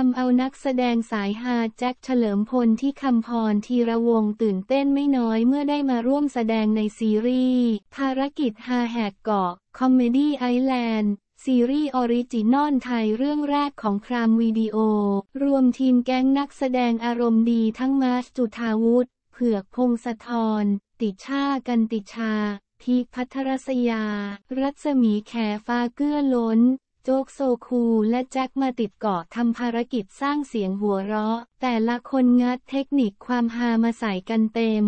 ทำเอานักแสดงสายฮาแจ็คเฉลิมพลที่คำพรทีระวงตื่นเต้นไม่น้อยเมื่อได้มาร่วมแสดงในซีรีส์ภารกิจฮาแหกเกาะคอมเมดี้ไอแลนด์ซีรีส์ออริจินอลไทยเรื่องแรกของครามวิดีโอ รวมทีมแก๊งนักแสดงอารมณ์ดีทั้งมาสจุธาวุฒิเผือกพงศธรติชากันติชา พีพัทรศยา รัศมีแขฟ้าเกื้อล้นโจ๊กโซคูและแจ็คมาติดเกาะทำภารกิจสร้างเสียงหัวเราะ แต่ละคนงัดเทคนิคความฮามาใส่กันเต็ม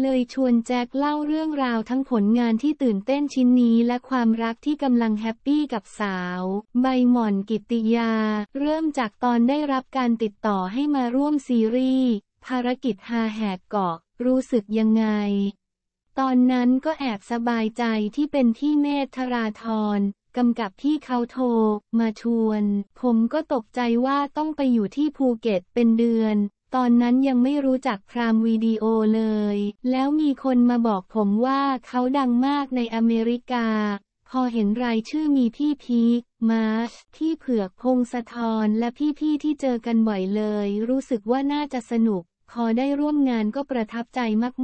เลยชวนแจ็คเล่าเรื่องราวทั้งผลงานที่ตื่นเต้นชิ้นนี้และความรักที่กำลังแฮปปี้กับสาว ใบหม่อนกิติยา เริ่มจากตอนได้รับการติดต่อให้มาร่วมซีรีส์ภารกิจฮาแหกเกาะ รู้สึกยังไง ตอนนั้นก็แอบสบายใจที่เป็นที่เมธราธรกำกับที่เขาโทรมาชวน ผมก็ตกใจว่าต้องไปอยู่ที่ภูเก็ตเป็นเดือน ตอนนั้นยังไม่รู้จักพรามวิดีโอเลย แล้วมีคนมาบอกผมว่าเขาดังมากในอเมริกา พอเห็นรายชื่อมีพี่พีคมาชที่เผือกพงสะทรและพี่ๆที่เจอกันบ่อยเลย รู้สึกว่าน่าจะสนุกพอได้ร่วมงานก็ประทับใจ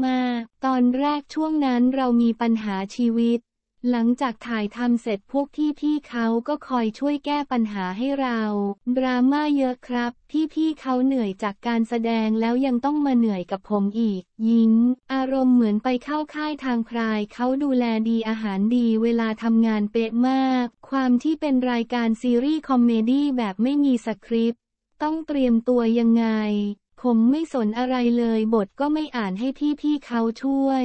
มาก ๆ ตอนแรกช่วงนั้นเรามีปัญหาชีวิตหลังจากถ่ายทำเสร็จพวกพี่พี่เขาก็คอยช่วยแก้ปัญหาให้เราดราม่าเยอะครับ พี่พี่เขาเหนื่อยจากการแสดงแล้วยังต้องมาเหนื่อยกับผมอีก ยิ้อารมณ์เหมือนไปเข้าค่ายทางพรายเขาดูแลดีอาหารดีเวลาทำงานเป๊ะมาก ความที่เป็นรายการซีรีส์คอมเมดี้แบบไม่มีสคริปต์ ต้องเตรียมตัวยังไง ผมไม่สนอะไรเลย บทก็ไม่อ่านให้พี่พี่เขาช่วย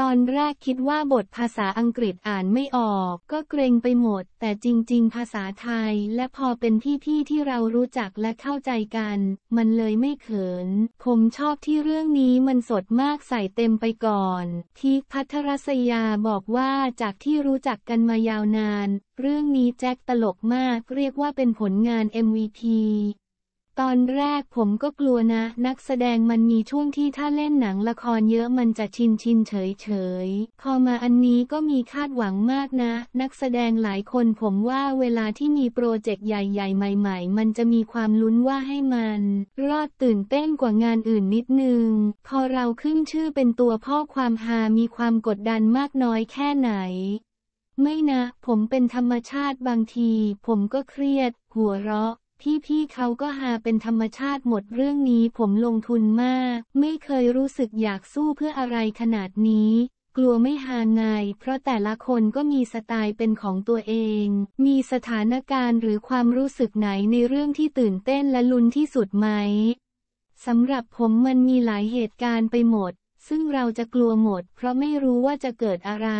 ตอนแรกคิดว่าบทภาษาอังกฤษอ่านไม่ออกก็เกรงไปหมด แต่จริงๆ ภาษาไทยและพอเป็นพี่ๆที่เรารู้จักและเข้าใจกัน มันเลยไม่เขิน ผมชอบที่เรื่องนี้มันสดมากใส่เต็มไปก่อนที่พัทรศยาบอกว่าจากที่รู้จักกันมายาวนาน เรื่องนี้แจ็คตลกมากเรียกว่าเป็นผลงาน MVP ตอนแรกผมก็กลัวนะ นักแสดงมันมีช่วงที่ถ้าเล่นหนังละครเยอะมันจะชินชินเฉยเฉยพอมาอันนี้ก็มีคาดหวังมากนะ นักแสดงหลายคนผมว่าเวลาที่มีโปรเจกต์ใหญ่ ๆ ใหม่ ๆ มันจะมีความลุ้นว่าให้มัน รอดตื่นเต้นกว่างานอื่นนิดนึงพอเราขึ้นชื่อเป็นตัวพ่อความฮามีความกดดันมากน้อยแค่ไหน ไม่นะ ผมเป็นธรรมชาติบางที ผมก็เครียด หัวเราะพี่ๆ เขาก็หาเป็นธรรมชาติหมดเรื่องนี้ผมลงทุนมาก ไม่เคยรู้สึกอยากสู้เพื่ออะไรขนาดนี้ กลัวไม่หาไงเพราะแต่ละคนก็มีสไตล์เป็นของตัวเอง มีสถานการณ์หรือความรู้สึกไหนในเรื่องที่ตื่นเต้นและลุ้นที่สุดไหมสำหรับผมมันมีหลายเหตุการณ์ไปหมดซึ่งเราจะกลัวหมด เพราะไม่รู้ว่าจะเกิดอะไร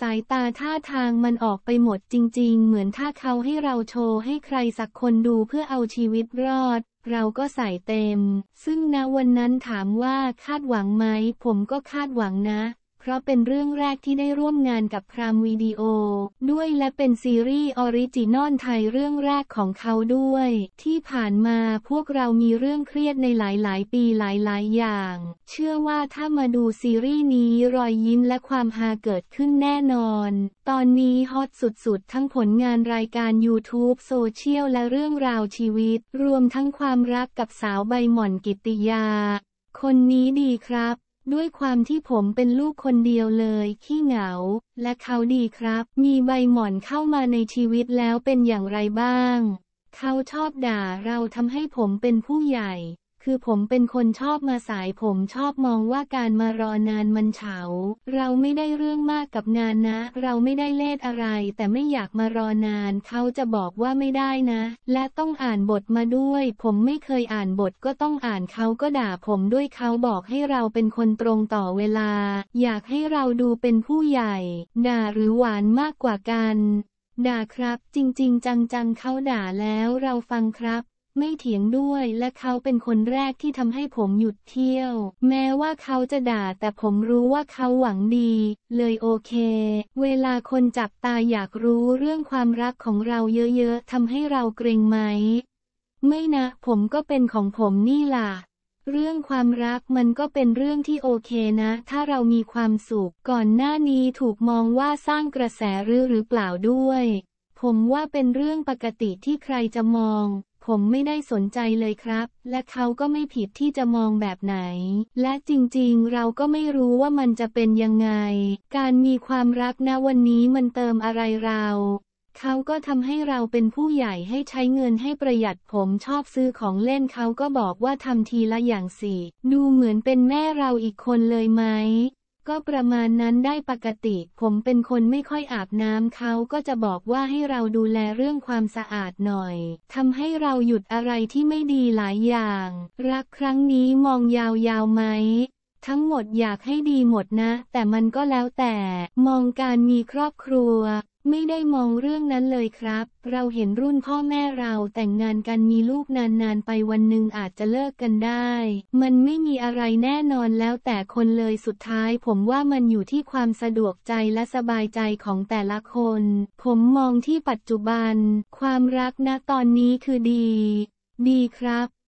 สายตาท่าทางมันออกไปหมดจริงๆ เหมือนถ้าเขาให้เราโชว์ให้ใครสักคนดูเพื่อเอาชีวิตรอด เราก็ใส่เต็ม ซึ่งณวันนั้นถามว่าคาดหวังไหมผมก็คาดหวังนะเพราะเป็นเรื่องแรกที่ได้ร่วมงานกับครามวิดีโอ ด้วยและเป็นซีรีส์ออริจินอลไทยเรื่องแรกของเขาด้วย ที่ผ่านมาพวกเรามีเรื่องเครียดในหลายๆ ปีหลายๆ อย่าง เชื่อว่าถ้ามาดูซีรีส์นี้รอยยิ้มและความฮาเกิดขึ้นแน่นอน ตอนนี้ฮอตสุด ๆ ทั้งผลงานรายการ YouTube โซเชียลและเรื่องราวชีวิต รวมทั้งความรักกับสาวใบหม่อนกิติยา คนนี้ดีครับด้วยความที่ผมเป็นลูกคนเดียวเลยขี้เหงา และเขาดีครับ มีใบหมอนเข้ามาในชีวิตแล้วเป็นอย่างไรบ้าง เขาชอบด่าเราทำให้ผมเป็นผู้ใหญ่คือผมเป็นคนชอบมาสายผมชอบมองว่าการมารอนานมันเฉา เราไม่ได้เรื่องมากกับงานนะ เราไม่ได้เลทอะไรแต่ไม่อยากมารอนาน เขาจะบอกว่าไม่ได้นะ และต้องอ่านบทมาด้วย ผมไม่เคยอ่านบทก็ต้องอ่านเขาก็ด่าผมด้วยเขาบอกให้เราเป็นคนตรงต่อเวลา อยากให้เราดูเป็นผู้ใหญ่ด่าหรือหวานมากกว่ากันด่าครับ จริง ๆ จังๆเขาด่าแล้วเราฟังครับไม่เถียงด้วย และเขาเป็นคนแรกที่ทำให้ผมหยุดเที่ยว แม้ว่าเขาจะด่า แต่ผมรู้ว่าเขาหวังดี เลยโอเค เวลาคนจับตาอยากรู้เรื่องความรักของเราเยอะๆทำให้เราเกรงไหม ไม่นะผมก็เป็นของผมนี่ล่ะ เรื่องความรักมันก็เป็นเรื่องที่โอเคนะ ถ้าเรามีความสุขก่อนหน้านี้ถูกมองว่าสร้างกระแสหรือหรือเปล่าด้วย ผมว่าเป็นเรื่องปกติที่ใครจะมองผมไม่ได้สนใจเลยครับ และเขาก็ไม่ผิดที่จะมองแบบไหน และจริงๆ เราก็ไม่รู้ว่ามันจะเป็นยังไง การมีความรักะวันนี้มันเติมอะไรเรา เขาก็ทำให้เราเป็นผู้ใหญ่ให้ใช้เงินให้ประหยัดผมชอบซื้อของเล่นเขาก็บอกว่าทำทีละอย่างสี่ดูเหมือนเป็นแม่เราอีกคนเลยไหมก็ประมาณนั้นได้ปกติ ผมเป็นคนไม่ค่อยอาบน้ำเขาก็จะบอกว่าให้เราดูแลเรื่องความสะอาดหน่อยทำให้เราหยุดอะไรที่ไม่ดีหลายอย่าง รักครั้งนี้มองยาวๆไหมทั้งหมดอยากให้ดีหมดนะ แต่มันก็แล้วแต่ มองการมีครอบครัวไม่ได้มองเรื่องนั้นเลยครับ เราเห็นรุ่นพ่อแม่เราแต่งงานกันมีลูกนานๆไปวันหนึ่งอาจจะเลิกกันได้ มันไม่มีอะไรแน่นอนแล้วแต่คนเลยสุดท้ายผมว่ามันอยู่ที่ความสะดวกใจและสบายใจของแต่ละคน ผมมองที่ปัจจุบันความรักณตอนนี้คือดี ดีครับ